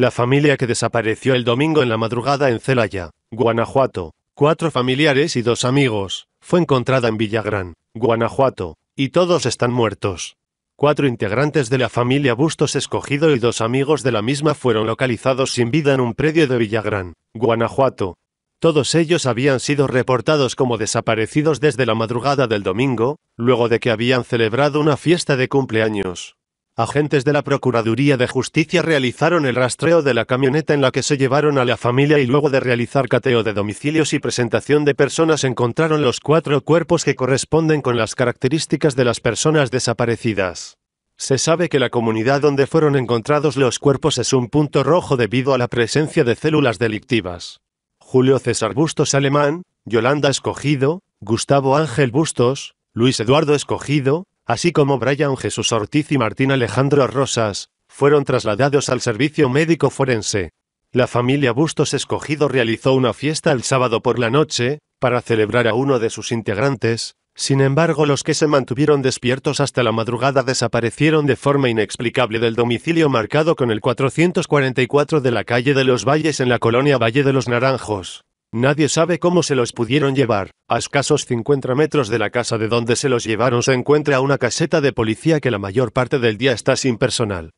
La familia que desapareció el domingo en la madrugada en Celaya, Guanajuato, cuatro familiares y dos amigos, fue encontrada en Villagrán, Guanajuato, y todos están muertos. Cuatro integrantes de la familia Bustos Escogido y dos amigos de la misma fueron localizados sin vida en un predio de Villagrán, Guanajuato. Todos ellos habían sido reportados como desaparecidos desde la madrugada del domingo, luego de que habían celebrado una fiesta de cumpleaños agentes de la Procuraduría de Justicia realizaron el rastreo de la camioneta en la que se llevaron a la familia y luego de realizar cateo de domicilios y presentación de personas encontraron los cuatro cuerpos que corresponden con las características de las personas desaparecidas. Se sabe que la comunidad donde fueron encontrados los cuerpos es un punto rojo debido a la presencia de células delictivas. Julio César Bustos Alemán, Yolanda Escogido, Gustavo Ángel Bustos, Luis Eduardo Escogido, así como Brian Jesús Ortiz y Martín Alejandro Rosas, fueron trasladados al servicio médico forense. La familia Bustos Escogido realizó una fiesta el sábado por la noche, para celebrar a uno de sus integrantes, sin embargo los que se mantuvieron despiertos hasta la madrugada desaparecieron de forma inexplicable del domicilio marcado con el 444 de la calle de los Valles en la colonia Valle de los Naranjos. Nadie sabe cómo se los pudieron llevar. A escasos 50 metros de la casa de donde se los llevaron se encuentra una caseta de policía que la mayor parte del día está sin personal.